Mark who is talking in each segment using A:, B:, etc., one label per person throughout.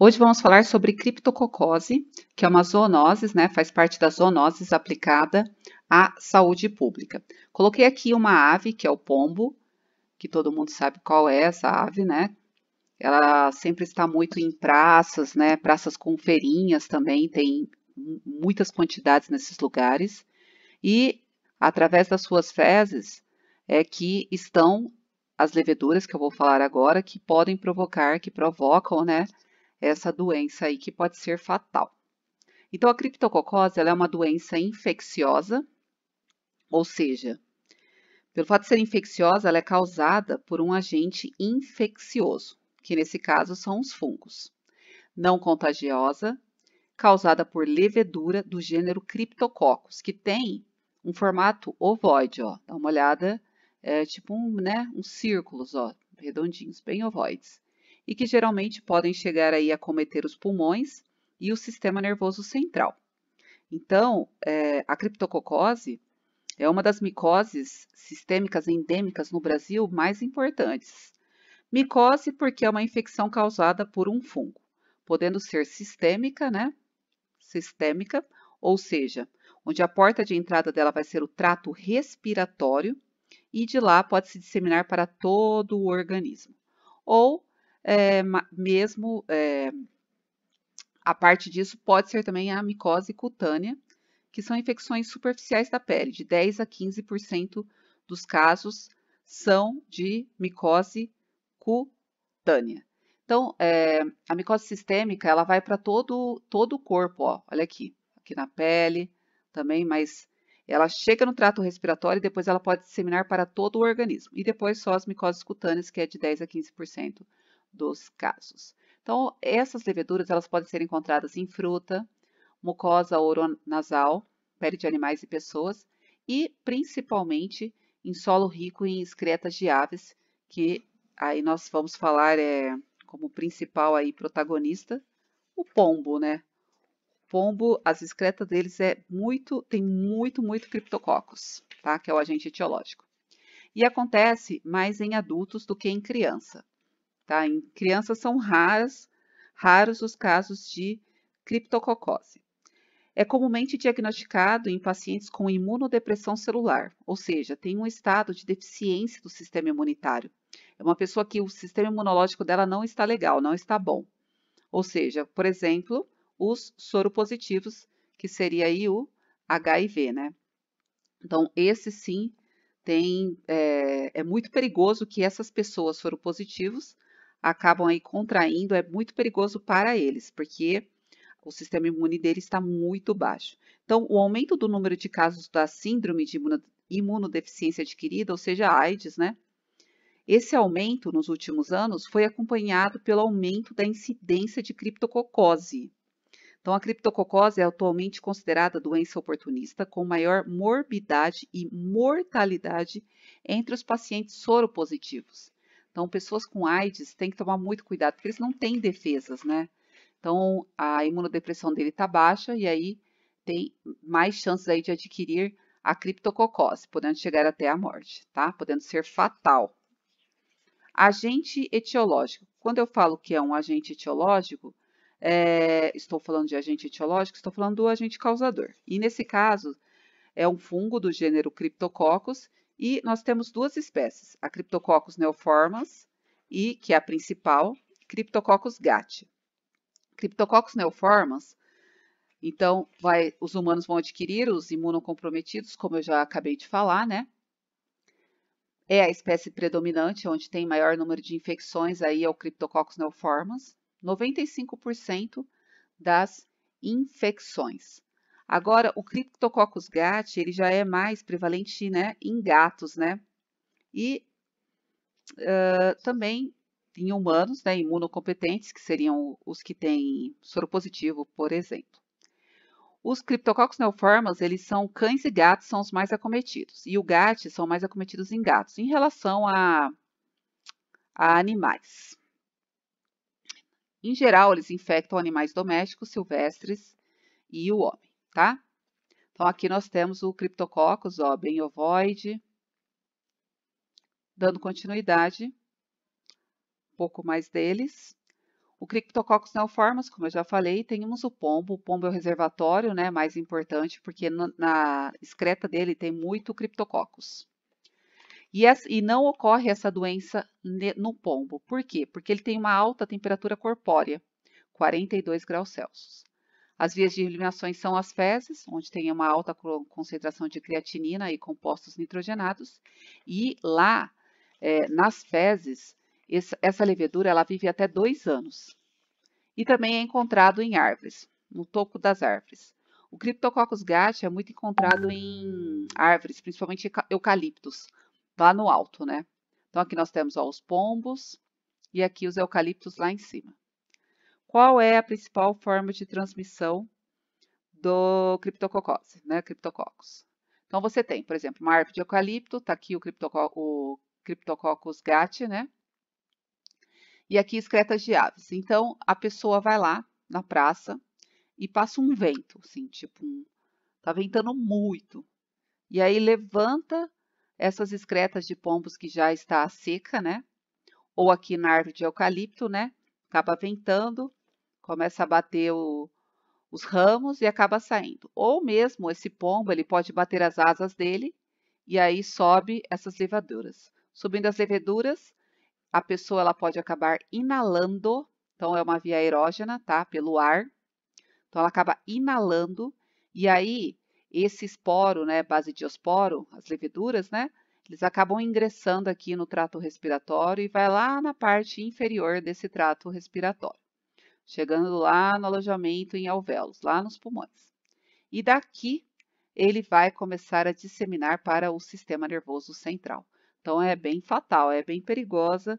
A: Hoje vamos falar sobre criptococose, que é uma zoonose, né, faz parte da zoonoses aplicada à saúde pública. Coloquei aqui uma ave, que é o pombo, que todo mundo sabe qual é essa ave, né? Ela sempre está muito em praças, né? Praças com feirinhas também, tem muitas quantidades nesses lugares. E através das suas fezes é que estão as leveduras que eu vou falar agora, que podem provocar, que provocam, né? essa doença aí que pode ser fatal. Então, a criptococose é uma doença infecciosa, ou seja, pelo fato de ser infecciosa, ela é causada por um agente infeccioso, que nesse caso são os fungos. Não contagiosa, causada por levedura do gênero Cryptococcus, que tem um formato ovoide, ó. Dá uma olhada, é tipo um, né, uns círculos, ó, redondinhos, bem ovoides e que geralmente podem chegar aí a cometer os pulmões e o sistema nervoso central. Então, é, a criptococose é uma das micoses sistêmicas endêmicas no Brasil mais importantes. Micose porque é uma infecção causada por um fungo, podendo ser sistêmica, né? Sistêmica, ou seja, onde a porta de entrada dela vai ser o trato respiratório e de lá pode se disseminar para todo o organismo. Ou é, mesmo é, a parte disso pode ser também a micose cutânea, que são infecções superficiais da pele. De 10 a 15% dos casos são de micose cutânea. Então, é, a micose sistêmica, ela vai para todo, todo o corpo, ó, olha aqui, aqui na pele também, mas ela chega no trato respiratório e depois ela pode disseminar para todo o organismo. E depois só as micoses cutâneas, que é de 10 a 15% dos casos. Então, essas leveduras elas podem ser encontradas em fruta, mucosa oronasal, pele de animais e pessoas, e principalmente em solo rico em excretas de aves, que aí nós vamos falar é, como principal aí protagonista, o pombo, né? pombo, as excretas deles é muito, tem muito, muito criptococos, tá? Que é o agente etiológico. E acontece mais em adultos do que em criança. Tá? Em crianças são raras, raros os casos de criptococose. É comumente diagnosticado em pacientes com imunodepressão celular, ou seja, tem um estado de deficiência do sistema imunitário. É uma pessoa que o sistema imunológico dela não está legal, não está bom. Ou seja, por exemplo, os soropositivos, que seria aí o HIV, né? Então, esse sim tem, é, é muito perigoso que essas pessoas positivos acabam aí contraindo, é muito perigoso para eles, porque o sistema imune dele está muito baixo. Então, o aumento do número de casos da síndrome de imunodeficiência adquirida, ou seja, AIDS, né? Esse aumento nos últimos anos foi acompanhado pelo aumento da incidência de criptococose. Então, a criptococose é atualmente considerada doença oportunista com maior morbidade e mortalidade entre os pacientes soropositivos. Então, pessoas com AIDS têm que tomar muito cuidado, porque eles não têm defesas, né? Então, a imunodepressão dele está baixa e aí tem mais chances aí de adquirir a criptococose, podendo chegar até a morte, tá? Podendo ser fatal. Agente etiológico. Quando eu falo que é um agente etiológico, é, estou falando de agente etiológico, estou falando do agente causador. E nesse caso, é um fungo do gênero Cryptococcus e nós temos duas espécies, a Cryptococcus neoformans, e, que é a principal, Cryptococcus gatti. Cryptococcus neoformans, então, vai, os humanos vão adquirir os imunocomprometidos, como eu já acabei de falar, né? É a espécie predominante, onde tem maior número de infecções aí é o Cryptococcus neoformans, 95% das infecções. Agora, o Cryptococcus gatti, ele já é mais prevalente né, em gatos, né? E uh, também em humanos, né, imunocompetentes, que seriam os que têm soro positivo, por exemplo. Os Cryptococcus neoformas, eles são cães e gatos são os mais acometidos, e o GAT são mais acometidos em gatos, em relação a, a animais. Em geral, eles infectam animais domésticos, silvestres e o homem tá? Então, aqui nós temos o Cryptococcus, ó, bem ovoide, dando continuidade, um pouco mais deles. O Cryptococcus neoformus, como eu já falei, temos o pombo. O pombo é o reservatório, né, mais importante, porque na, excreta dele tem muito Cryptococcus. E, e, não ocorre essa doença no pombo. Por quê? Porque ele tem uma alta temperatura corpórea, 42 graus Celsius. As vias de eliminações são as fezes, onde tem uma alta concentração de creatinina e compostos nitrogenados, e lá, é, nas fezes, essa levedura ela vive até dois anos. E também é encontrado em árvores, no toco das árvores. O Cryptococcus gat é muito encontrado em árvores, principalmente eucaliptos, lá no alto, né? Então, aqui nós temos ó, os pombos e aqui os eucaliptos lá em cima. Qual é a principal forma de transmissão do criptococose, né, criptococcus? Então, você tem, por exemplo, uma árvore de eucalipto, está aqui o, criptoco o gatti, né? E aqui excretas de aves. Então, a pessoa vai lá na praça e passa um vento, assim, tipo, um, tá ventando muito. E aí levanta essas excretas de pombos que já está seca, né? Ou aqui na árvore de eucalipto, né? Acaba ventando começa a bater o, os ramos e acaba saindo. Ou mesmo esse pombo, ele pode bater as asas dele e aí sobe essas levaduras. Subindo as leveduras, a pessoa ela pode acabar inalando, então é uma via aerógena, tá? Pelo ar. Então ela acaba inalando e aí esse esporo, né, base de osporo, as leveduras, né, eles acabam ingressando aqui no trato respiratório e vai lá na parte inferior desse trato respiratório chegando lá no alojamento em alvéolos, lá nos pulmões. E daqui ele vai começar a disseminar para o sistema nervoso central. Então é bem fatal, é bem perigosa,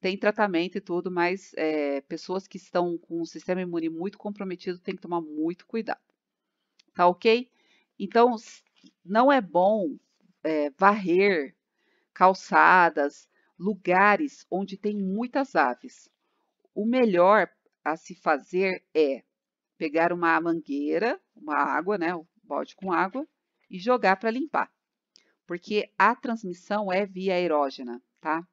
A: tem tratamento e tudo, mas é, pessoas que estão com o sistema imune muito comprometido têm que tomar muito cuidado. Tá ok? Então não é bom é, varrer calçadas, lugares onde tem muitas aves. O melhor a se fazer é pegar uma mangueira, uma água, né, o balde com água, e jogar para limpar, porque a transmissão é via aerógena, tá?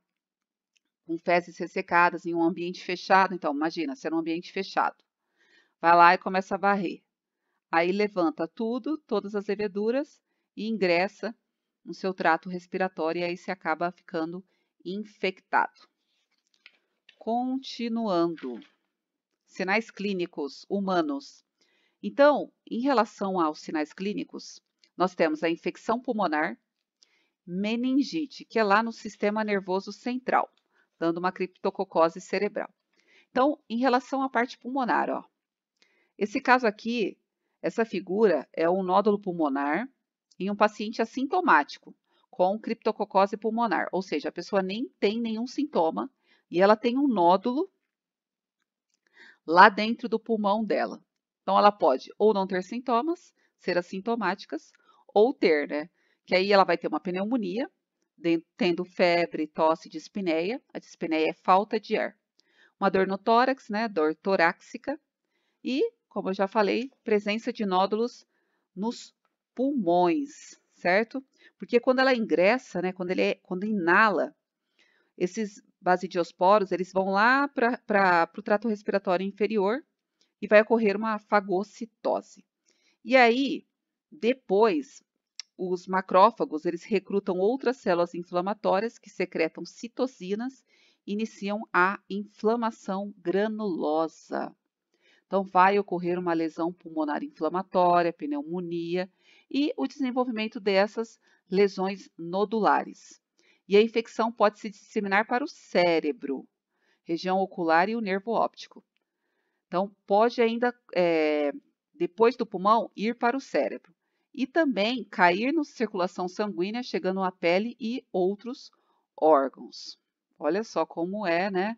A: Com fezes ressecadas em um ambiente fechado, então imagina, se era um ambiente fechado. Vai lá e começa a varrer. Aí levanta tudo, todas as leveduras e ingressa no seu trato respiratório e aí se acaba ficando infectado. Continuando sinais clínicos humanos. Então, em relação aos sinais clínicos, nós temos a infecção pulmonar, meningite, que é lá no sistema nervoso central, dando uma criptococose cerebral. Então, em relação à parte pulmonar, ó, esse caso aqui, essa figura é um nódulo pulmonar em um paciente assintomático com criptococose pulmonar, ou seja, a pessoa nem tem nenhum sintoma e ela tem um nódulo lá dentro do pulmão dela. Então, ela pode ou não ter sintomas, ser assintomáticas, ou ter, né? Que aí ela vai ter uma pneumonia, tendo febre, tosse, dispneia. A dispneia é falta de ar. Uma dor no tórax, né? Dor torácica. E, como eu já falei, presença de nódulos nos pulmões, certo? Porque quando ela ingressa, né? Quando, ele, é, quando inala, esses base diosporos, eles vão lá para o trato respiratório inferior e vai ocorrer uma fagocitose. E aí, depois, os macrófagos, eles recrutam outras células inflamatórias que secretam citocinas e iniciam a inflamação granulosa. Então, vai ocorrer uma lesão pulmonar inflamatória, pneumonia e o desenvolvimento dessas lesões nodulares e a infecção pode se disseminar para o cérebro, região ocular e o nervo óptico. Então, pode ainda, é, depois do pulmão, ir para o cérebro e também cair na circulação sanguínea, chegando à pele e outros órgãos. Olha só como é, né?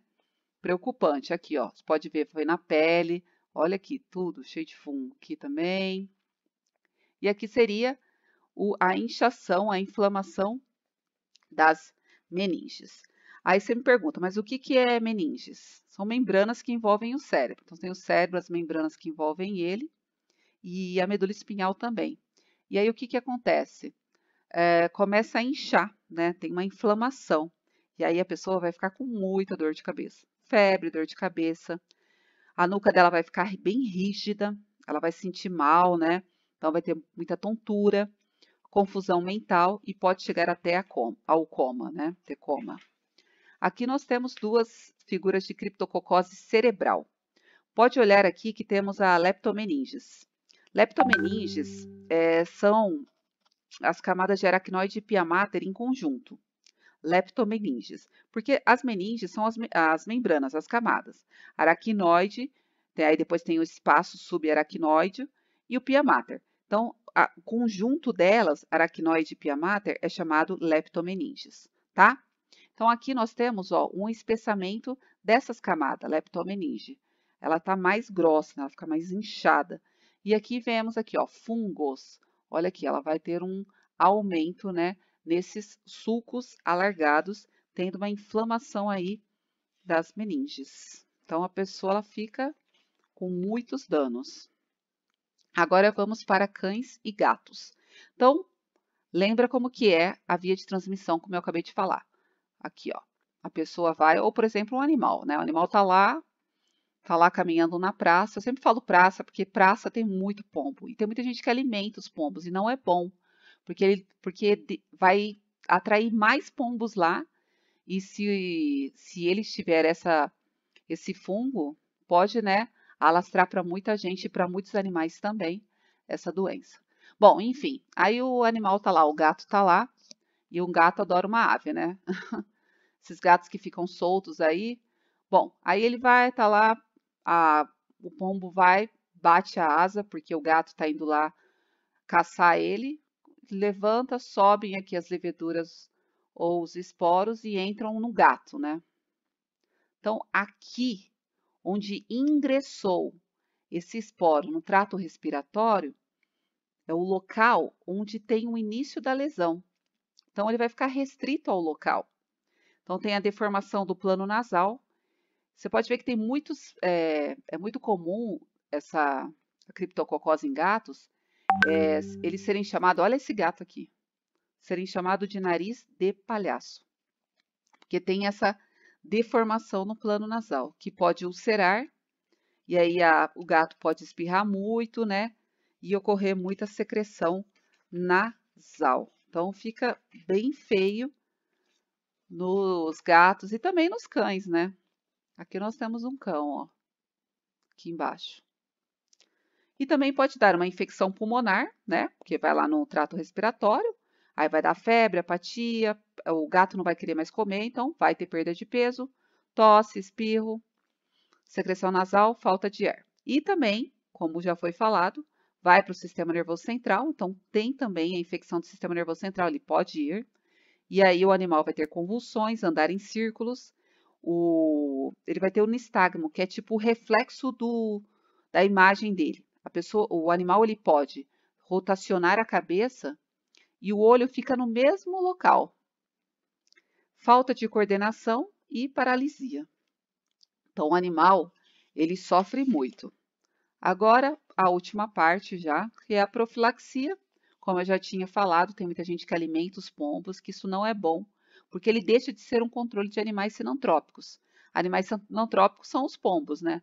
A: Preocupante. Aqui, ó, você pode ver, foi na pele, olha aqui, tudo cheio de fungo aqui também. E aqui seria o, a inchação, a inflamação das meninges. Aí você me pergunta, mas o que, que é meninges? São membranas que envolvem o cérebro. Então, tem o cérebro, as membranas que envolvem ele e a medula espinhal também. E aí, o que, que acontece? É, começa a inchar, né? Tem uma inflamação. E aí, a pessoa vai ficar com muita dor de cabeça. Febre, dor de cabeça. A nuca dela vai ficar bem rígida, ela vai sentir mal, né? Então, vai ter muita tontura confusão mental e pode chegar até coma, ao coma, né? Ter coma. Aqui nós temos duas figuras de criptococose cerebral. Pode olhar aqui que temos a leptomeninges. Leptomeninges é, são as camadas de aracnoide e pia mater em conjunto. Leptomeninges, porque as meninges são as, as membranas, as camadas. Aracnoide, né, aí depois tem o espaço subaracnoide e o pia mater. Então, a, o conjunto delas, aracnoide e pia mater, é chamado leptomeninges, tá? Então, aqui nós temos ó, um espessamento dessas camadas, leptomeninge. Ela está mais grossa, né? ela fica mais inchada. E aqui vemos aqui, ó, fungos. Olha aqui, ela vai ter um aumento, né, nesses sulcos alargados, tendo uma inflamação aí das meninges. Então, a pessoa ela fica com muitos danos. Agora vamos para cães e gatos. Então, lembra como que é a via de transmissão, como eu acabei de falar. Aqui, ó, a pessoa vai, ou por exemplo, um animal, né? O animal tá lá, tá lá caminhando na praça. Eu sempre falo praça porque praça tem muito pombo e tem muita gente que alimenta os pombos e não é bom, porque ele porque vai atrair mais pombos lá e se se ele tiver essa esse fungo, pode, né, alastrar para muita gente e para muitos animais também essa doença. Bom, enfim, aí o animal tá lá, o gato tá lá, e um gato adora uma ave, né? Esses gatos que ficam soltos aí. Bom, aí ele vai, tá lá, a, o pombo vai, bate a asa, porque o gato tá indo lá caçar ele, levanta, sobem aqui as leveduras ou os esporos e entram no gato, né? Então, aqui onde ingressou esse esporo no trato respiratório, é o local onde tem o início da lesão. Então, ele vai ficar restrito ao local. Então, tem a deformação do plano nasal. Você pode ver que tem muitos, é, é muito comum essa criptococose em gatos, é, eles serem chamados, olha esse gato aqui, serem chamados de nariz de palhaço, porque tem essa deformação no plano nasal, que pode ulcerar, e aí a, o gato pode espirrar muito, né? E ocorrer muita secreção nasal. Então, fica bem feio nos gatos e também nos cães, né? Aqui nós temos um cão, ó, aqui embaixo. E também pode dar uma infecção pulmonar, né? Porque vai lá no trato respiratório, aí vai dar febre, apatia, o gato não vai querer mais comer, então vai ter perda de peso, tosse, espirro, secreção nasal, falta de ar. E também, como já foi falado, vai para o sistema nervoso central, então tem também a infecção do sistema nervoso central, ele pode ir. E aí o animal vai ter convulsões, andar em círculos, o, ele vai ter o nistagmo, que é tipo o reflexo do, da imagem dele. A pessoa, o animal ele pode rotacionar a cabeça e o olho fica no mesmo local falta de coordenação e paralisia. Então, o animal ele sofre muito. Agora, a última parte já, que é a profilaxia. Como eu já tinha falado, tem muita gente que alimenta os pombos, que isso não é bom, porque ele deixa de ser um controle de animais sinantrópicos. Animais sinantrópicos são os pombos, né?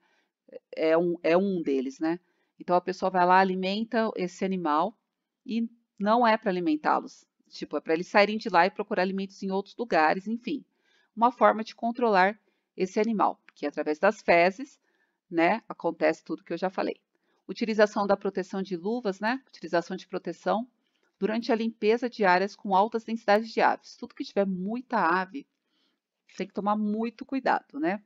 A: É um, é um deles, né? Então, a pessoa vai lá, alimenta esse animal e não é para alimentá-los tipo, é para eles saírem de lá e procurar alimentos em outros lugares, enfim. Uma forma de controlar esse animal, que através das fezes, né, acontece tudo que eu já falei. Utilização da proteção de luvas, né, utilização de proteção durante a limpeza de áreas com altas densidades de aves. Tudo que tiver muita ave, tem que tomar muito cuidado, né?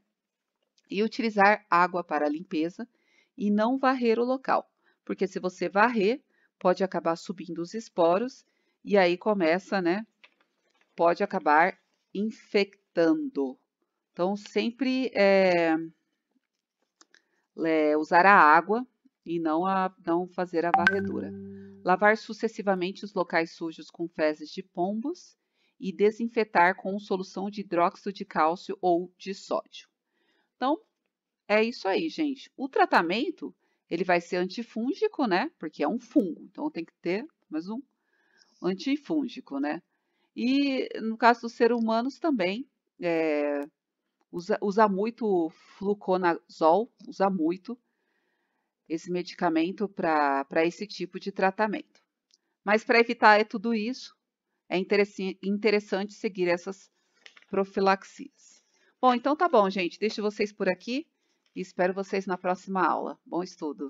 A: E utilizar água para limpeza e não varrer o local, porque se você varrer, pode acabar subindo os esporos e aí começa, né? Pode acabar infectando. Então, sempre é, é, usar a água e não, a, não fazer a varredura. Lavar sucessivamente os locais sujos com fezes de pombos e desinfetar com solução de hidróxido de cálcio ou de sódio. Então, é isso aí, gente. O tratamento, ele vai ser antifúngico, né? Porque é um fungo, então tem que ter mais um antifúngico, né? E no caso dos seres humanos também é, usa, usa muito fluconazol, usa muito esse medicamento para esse tipo de tratamento. Mas para evitar é tudo isso, é interessante seguir essas profilaxias. Bom, então tá bom, gente. Deixo vocês por aqui e espero vocês na próxima aula. Bom estudo!